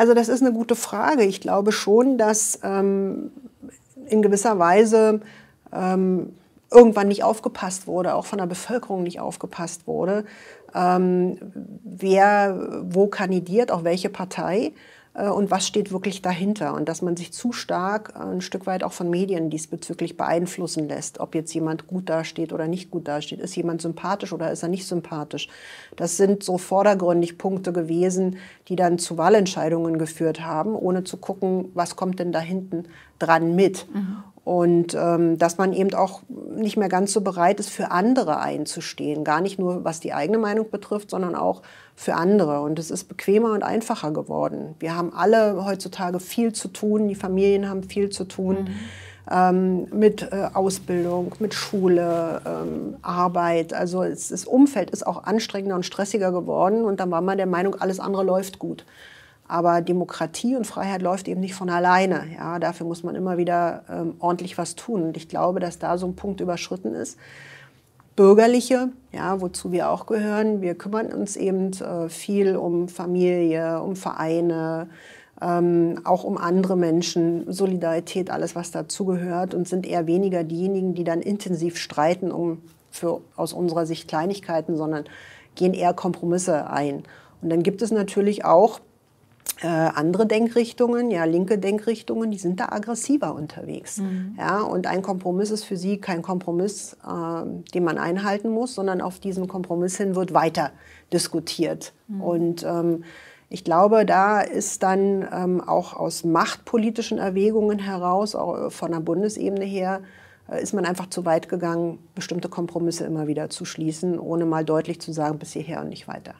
Also das ist eine gute Frage. Ich glaube schon, dass ähm, in gewisser Weise ähm, irgendwann nicht aufgepasst wurde, auch von der Bevölkerung nicht aufgepasst wurde, ähm, wer wo kandidiert, auch welche Partei. Äh, und was steht wirklich dahinter und dass man sich zu stark äh, ein Stück weit auch von Medien diesbezüglich beeinflussen lässt, ob jetzt jemand gut dasteht oder nicht gut dasteht, ist jemand sympathisch oder ist er nicht sympathisch. Das sind so vordergründig Punkte gewesen, die dann zu Wahlentscheidungen geführt haben, ohne zu gucken, was kommt denn da hinten dran mit. Mhm. Und ähm, dass man eben auch nicht mehr ganz so bereit ist, für andere einzustehen. Gar nicht nur, was die eigene Meinung betrifft, sondern auch für andere. Und es ist bequemer und einfacher geworden. Wir haben alle heutzutage viel zu tun, die Familien haben viel zu tun. Mhm. Ähm, mit äh, Ausbildung, mit Schule, ähm, Arbeit. Also es, das Umfeld ist auch anstrengender und stressiger geworden und dann war man der Meinung, alles andere läuft gut. Aber Demokratie und Freiheit läuft eben nicht von alleine. Ja, dafür muss man immer wieder ähm, ordentlich was tun. Und ich glaube, dass da so ein Punkt überschritten ist. Bürgerliche, ja, wozu wir auch gehören. Wir kümmern uns eben äh, viel um Familie, um Vereine, ähm, auch um andere Menschen, Solidarität, alles, was dazugehört und sind eher weniger diejenigen, die dann intensiv streiten um für, aus unserer Sicht Kleinigkeiten, sondern gehen eher Kompromisse ein. Und dann gibt es natürlich auch äh, andere Denkrichtungen, ja, linke Denkrichtungen, die sind da aggressiver unterwegs. Mhm. Ja, und ein Kompromiss ist für sie kein Kompromiss, äh, den man einhalten muss, sondern auf diesem Kompromiss hin wird weiter diskutiert. Mhm. Und ähm, ich glaube, da ist dann ähm, auch aus machtpolitischen Erwägungen heraus, auch äh, von der Bundesebene her, äh, ist man einfach zu weit gegangen, bestimmte Kompromisse immer wieder zu schließen, ohne mal deutlich zu sagen, bis hierher und nicht weiter.